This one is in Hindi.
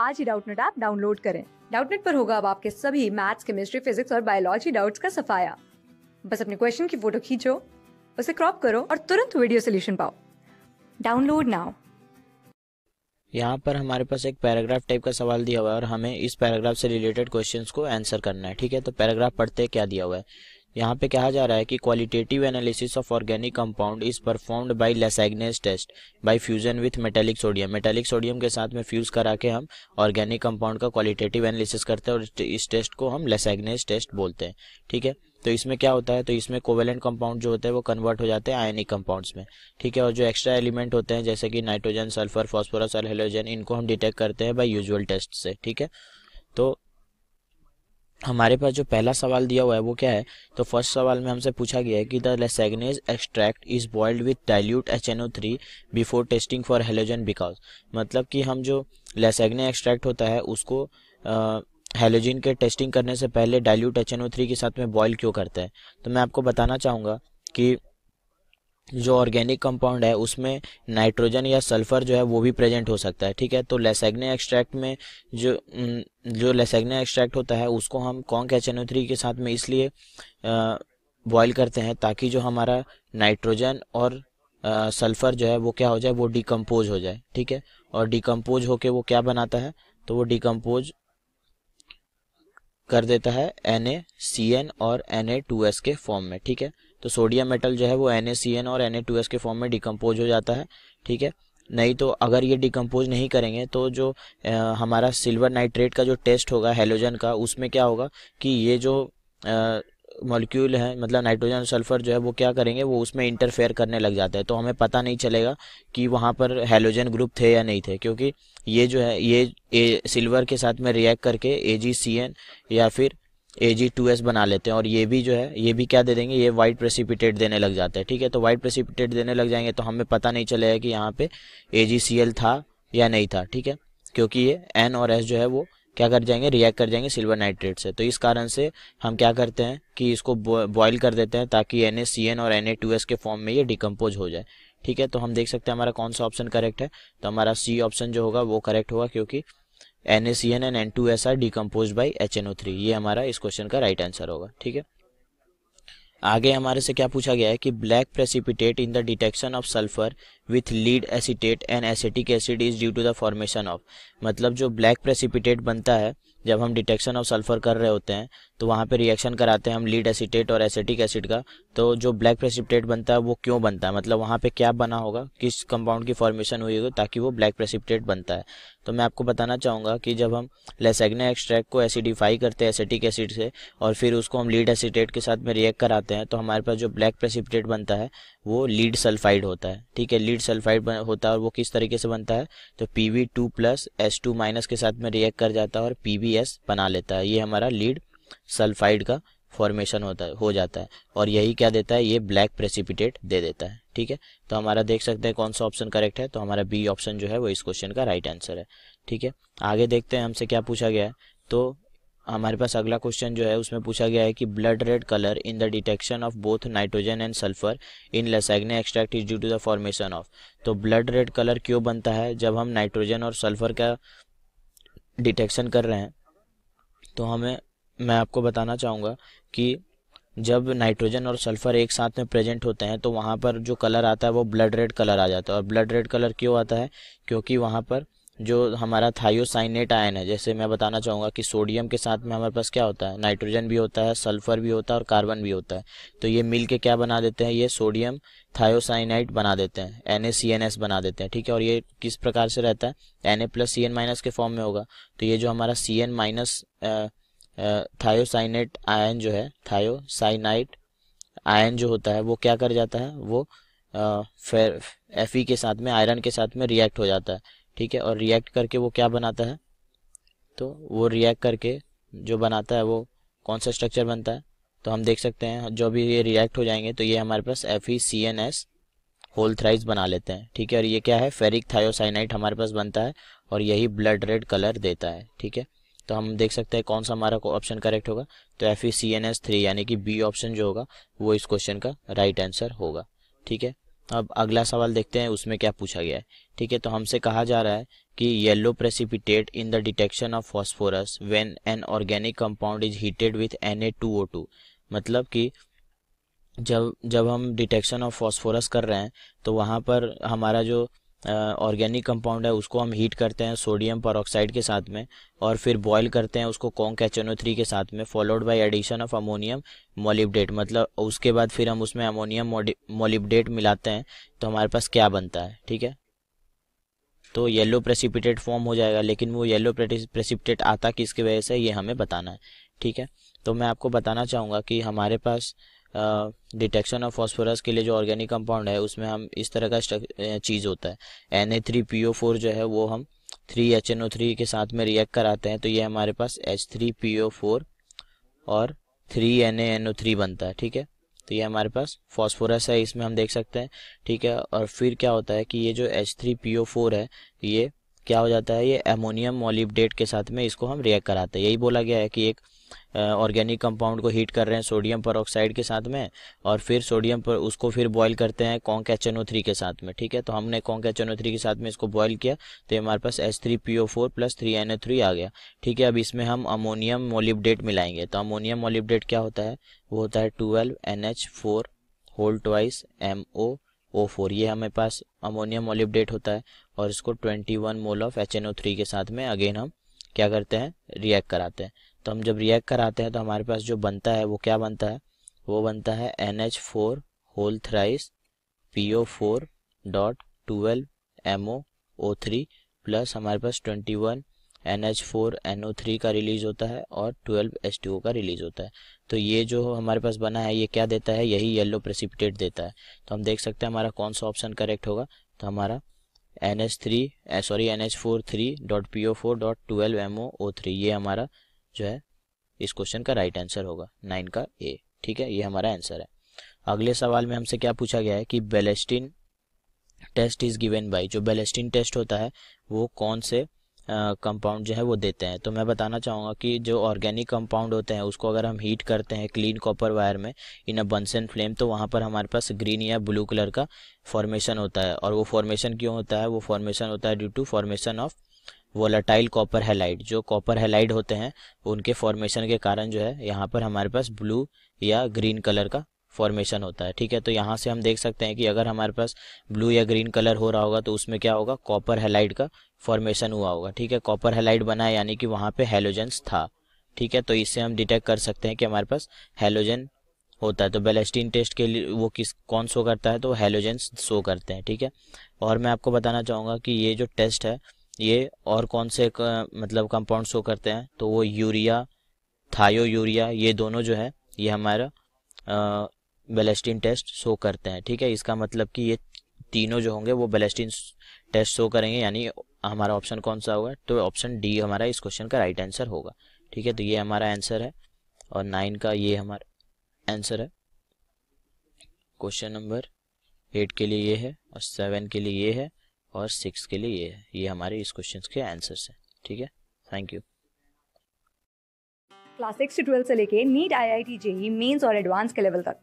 आज ही डाउटनेट ऐप डाउनलोड करें डाउटनेट पर होगा अब आपके सभी मैथ्स केमिस्ट्री फिजिक्स और बायोलॉजी डाउट्स का सफाया बस अपने क्वेश्चन की फोटो खींचो उसे क्रॉप करो और तुरंत वीडियो सोल्यूशन पाओ डाउनलोड नाउ यहाँ पर हमारे पास एक पैराग्राफ टाइप का सवाल दिया हुआ है और हमें इस पैराग्राफ से रिलेटेड क्वेश्चंस को आंसर करना है ठीक है तो पैराग्राफ पढ़ते क्या दिया हुआ है यहाँ पे कहा जा रहा है कि qualitative analysis of organic compound is performed by Lassaigne's test by fusion with metallic sodium metallic sodium के साथ में फ्यूज करा के हम ऑर्गेनिक कंपाउंड का क्वालिटेटिव एनालिसिस करते हैं और इस टेस्ट को हम लेसाइग्नेस टेस्ट बोलते हैं ठीक है तो इसमें क्या होता है तो इसमें कोवेलेंट कंपाउंड जो होते हैं वो कन्वर्ट हो जाते हैं आयनिक कंपाउंड्स में ठीक है और जो एक्स्ट्रा एलिमेंट होते हैं जैसे कि नाइट्रोजन सल्फर फॉस्फोरस और हेलोजन इनको हम डिटेक्ट करते हैं बाई यूजल टेस्ट से ठीक है तो हमारे पास जो पहला सवाल दिया हुआ है वो क्या है तो फर्स्ट सवाल में हमसे पूछा गया है कि the Lassaigne's extract is boiled with dilute H N O three before testing for halogen because मतलब कि हम जो लेसेग्ने एक्सट्रैक्ट होता है उसको हेलोजिन के टेस्टिंग करने से पहले dilute H N O three के साथ में बॉयल क्यों करते हैं तो मैं आपको बताना चाहूँगा कि जो ऑर्गेनिक कंपाउंड है उसमें नाइट्रोजन या सल्फर जो है वो भी प्रेजेंट हो सकता है ठीक है तो लेसेग्ने एक्सट्रैक्ट में जो जो लेसेग्ने एक्सट्रैक्ट होता है उसको हम कॉन्क एच के साथ में इसलिए बॉयल करते हैं ताकि जो हमारा नाइट्रोजन और आ, सल्फर जो है वो क्या हो जाए वो डिकम्पोज हो जाए ठीक है और डिकम्पोज होके वो क्या बनाता है तो वो डिकम्पोज कर देता है एन और एन के फॉर्म में ठीक है तो सोडियम मेटल जो है वो एन और एन के फॉर्म में डिकम्पोज हो जाता है ठीक है नहीं तो अगर ये डिकम्पोज नहीं करेंगे तो जो आ, हमारा सिल्वर नाइट्रेट का जो टेस्ट होगा हेलोजन का उसमें क्या होगा कि ये जो मॉलिक्यूल है मतलब नाइट्रोजन सल्फर जो है वो क्या करेंगे वो उसमें इंटरफेयर करने लग जाता है तो हमें पता नहीं चलेगा कि वहाँ पर हेलोजन ग्रुप थे या नहीं थे क्योंकि ये जो है ये ए, सिल्वर के साथ में रिएक्ट करके ए या फिर ए जी टू एस बना लेते हैं और ये भी जो है ये भी क्या दे देंगे ये वाइट प्रेसिपिटेट देने लग जाते हैं ठीक है तो वाइट प्रेसिपिटेट देने लग जाएंगे तो हमें पता नहीं चलेगा कि यहाँ पे ए जी सी एल था या नहीं था ठीक है क्योंकि ये एन और एस जो है वो क्या कर जाएंगे रिएक्ट कर जाएंगे सिल्वर नाइट्रेट से तो इस कारण से हम क्या करते हैं कि इसको बॉयल कर देते हैं ताकि एन ए सी एन और एन ए टू एस के फॉर्म में ये डिकम्पोज हो जाए ठीक है तो हम देख सकते हैं हमारा कौन सा ऑप्शन करेक्ट है तो हमारा सी ऑप्शन जो होगा वो करेक्ट होगा क्योंकि N A C N N N two S are decompose by H N O three ये हमारा इस क्वेश्चन का राइट आंसर होगा ठीक है आगे हमारे से क्या पूछा गया है कि black precipitate in the detection of sulphur with lead acetate and acetic acid is due to the formation of मतलब जो ब्लैक प्रेसिपिटेट बनता है जब हम डिटेक्शन ऑफ सल्फर कर रहे होते हैं तो वहाँ पे रिएक्शन कराते हैं हम लीड एसिटेट और एसिटिक एसिड का तो जो ब्लैक प्रेसिपिटेट बनता है वो क्यों बनता है मतलब वहाँ पे क्या बना होगा किस कंपाउंड की फॉर्मेशन हुई होगी ताकि वो ब्लैक प्रेसिपिटेट बनता है तो मैं आपको बताना चाहूँगा कि जब हम लेसेग्ना एक्सट्रैक्ट को एसिडिफाई करते हैं एसिटिक एसिड से और फिर उसको हम लीड एसिटेट के साथ में रिएक्ट कराते हैं तो हमारे पास जो ब्लैक प्रेसिपिटेट बनता है वो लीड सल्फाइड होता है ठीक है लीड सल्फाइड होता है और वो किस तरीके से बनता है तो P V two plus S two minus के साथ में रिएक्ट कर जाता है और पी वी एस बना लेता है ये हमारा लीड सल्फाइड का फॉर्मेशन होता है हो जाता है और यही क्या देता है ये ब्लैक प्रेसिपिटेट दे देता है ठीक है तो हमारा देख सकते हैं कौन सा ऑप्शन करेक्ट है तो हमारा बी ऑप्शन जो है वो इस क्वेश्चन का राइट आंसर है ठीक है आगे देखते हैं हमसे क्या पूछा गया है तो हमारे पास अगला क्वेश्चन जो है उसमें पूछा गया है कि blood red colour in the detection of both nitrogen and sulphur in Lassaigne's extract is due to the formation of तो ब्लड रेड कलर क्यों बनता है जब हम नाइट्रोजन और सल्फर का डिटेक्शन कर रहे हैं तो हमें मैं आपको बताना चाहूँगा कि जब नाइट्रोजन और सल्फर एक साथ में प्रेजेंट होते हैं तो वहाँ पर जो कलर आता है वो ब्लड रेड कलर आ जाता है और ब्लड रेड कलर क्यों आता है क्योंकि वहाँ पर जो हमारा थायोसाइनेट आयन है जैसे मैं बताना चाहूँगा कि सोडियम के साथ में हमारे पास क्या होता है नाइट्रोजन भी होता है सल्फर भी होता है और कार्बन भी होता है तो ये मिल के क्या बना देते हैं ये सोडियम थायोसाइनाइट बना देते हैं एन बना देते हैं ठीक है और ये किस प्रकार से रहता है N A plus C N minus के फॉर्म में होगा तो ये जो हमारा C N minus thiocyanate ion जो है थायोसाइनाइट आयन जो होता है वो क्या कर जाता है वो एफ के साथ में आयरन के साथ में रिएक्ट हो जाता है ठीक है और रिएक्ट करके वो क्या बनाता है तो वो रिएक्ट करके जो बनाता है वो कौन सा स्ट्रक्चर बनता है तो हम देख सकते हैं जो भी ये रिएक्ट हो जाएंगे तो ये हमारे पास F E C N S whole thrice बना लेते हैं ठीक है और ये क्या है फेरिक थायोसाइनाइट हमारे पास बनता है और यही ब्लड रेड कलर देता है ठीक है तो हम देख सकते हैं कौन सा हमारा ऑप्शन करेक्ट होगा तो F E C N S three यानी कि बी ऑप्शन जो होगा वो इस क्वेश्चन का राइट right आंसर होगा ठीक है अब अगला सवाल देखते हैं उसमें क्या पूछा गया है ठीक है तो हमसे कहा जा रहा है कि yellow precipitate in the detection of phosphorus when an organic compound is heated with an मतलब कि जब जब हम डिटेक्शन ऑफ फॉस्फोरस कर रहे हैं तो वहाँ पर हमारा जो ऑर्गेनिक कंपाउंड है उसको हम हीट करते हैं सोडियम पर के साथ में और फिर बॉयल करते हैं उसको कॉन्क एच के साथ में followed by addition of ammonium molybdate मतलब उसके बाद फिर हम उसमें अमोनियम मोलिबडेट मिलाते हैं तो हमारे पास क्या बनता है ठीक है तो येलो प्रेसिपिटेट फॉर्म हो जाएगा लेकिन वो येलो प्रेसिपिटेट आता किसकी वजह से ये हमें बताना है ठीक है तो मैं आपको बताना चाहूँगा कि हमारे पास डिटेक्शन ऑफ फॉस्फोरस के लिए जो ऑर्गेनिक कंपाउंड है उसमें हम इस तरह का चीज़ होता है N A three P O four जो है वो हम three H N O three के साथ में रिएक्ट कराते हैं तो ये हमारे पास H three P O four और three N A N O three बनता है ठीक है तो ये हमारे पास फॉस्फोरस है इसमें हम देख सकते हैं ठीक है और फिर क्या होता है कि ये जो H three P O four है ये क्या हो जाता है ये एमोनियम मोलिबडेट के साथ में इसको हम रिएक्ट कराते हैं यही बोला गया है कि एक ऑर्गेनिक कंपाउंड को हीट कर रहे हैं सोडियम पर के साथ में और फिर सोडियम पर उसको फिर बॉयल करते हैं कॉन्क एच के साथ में ठीक है तो हमने कॉन्क एच के साथ में इसको बॉयल किया तो हमारे पास H three P O plus three N आ गया ठीक है अब इसमें हम अमोनियम मोलिबडेट मिलाएंगे तो अमोनियम मोलिबडेट क्या होता है वो होता है twelve N H four whole twice M O O four ये हमारे पास अमोनियम मोलिब्डेट होता है और इसको twenty one mole of H N O three के साथ में अगेन हम क्या करते हैं रिएक्ट कराते हैं तो हम जब रिएक्ट कराते हैं तो हमारे पास जो बनता है वो क्या बनता है वो बनता है N H four whole thrice P O four dot twelve M O O three plus हमारे पास twenty one N H four N O three का रिलीज होता है और ट्वेल्व एच टी ओ का रिलीज होता है तो ये जो हमारे पास बना है ये क्या देता है यही येलो प्रेसिपिटेट देता है तो हम देख सकते हैं हमारा कौन सा ऑप्शन करेक्ट होगा तो हमारा N H three sorry N H four three dot P O four dot twelve M O O three ये हमारा जो है इस क्वेश्चन का राइट आंसर होगा नाइन का ए ठीक है ये हमारा आंसर है अगले सवाल में हमसे क्या पूछा गया है कि Beilstein test is given by जो बेलेस्टिन टेस्ट होता है वो कौन से कंपाउंड जो है वो देते हैं तो मैं बताना चाहूँगा कि जो ऑर्गेनिक कंपाउंड होते हैं उसको अगर हम हीट करते हैं क्लीन कॉपर वायर में इन अ बंसन फ्लेम तो वहाँ पर हमारे पास ग्रीन या ब्लू कलर का फॉर्मेशन होता है और वो फॉर्मेशन क्यों होता है वो फॉर्मेशन होता है due to formation of volatile copper halide जो कॉपर हेलाइड होते हैं उनके फॉर्मेशन के कारण जो है यहाँ पर हमारे पास ब्लू या ग्रीन कलर का फॉर्मेशन होता है ठीक है तो यहाँ से हम देख सकते हैं कि अगर हमारे पास ब्लू या ग्रीन कलर हो रहा होगा तो उसमें क्या होगा कॉपर हेलाइड का फॉर्मेशन हुआ होगा ठीक है कॉपर हेलाइड बना है यानी कि वहाँ पे हेलोजेंस था ठीक है तो इससे हम डिटेक्ट कर सकते हैं कि हमारे पास हेलोजन होता है तो बेलेस्टीन टेस्ट के लिए वो किस कौन शो करता है तो हेलोजेंस शो करते हैं ठीक है और मैं आपको बताना चाहूँगा कि ये जो टेस्ट है ये और कौन से क, मतलब कंपाउंड शो करते हैं तो वो यूरिया थायो यूरिया ये दोनों जो है ये हमारा बेलेस्टिन टेस्ट शो करते हैं ठीक है इसका मतलब कि ये तीनों जो होंगे वो बेलेस्टिन टेस्ट शो करेंगे यानी हमारा ऑप्शन कौन सा होगा तो ऑप्शन डी हमारा इस क्वेश्चन का राइट आंसर होगा ठीक है तो ये हमारा आंसर है और नाइन का ये हमारा आंसर है क्वेश्चन नंबर एट के लिए ये है और सेवन के लिए ये है और सिक्स के लिए ये है ये हमारे इस क्वेश्चन के आंसर है ठीक है थैंक यू क्लास सिक्स से ट्वेल्थ से लेके NEET I I T JEE mains और एडवांस के लेवल तक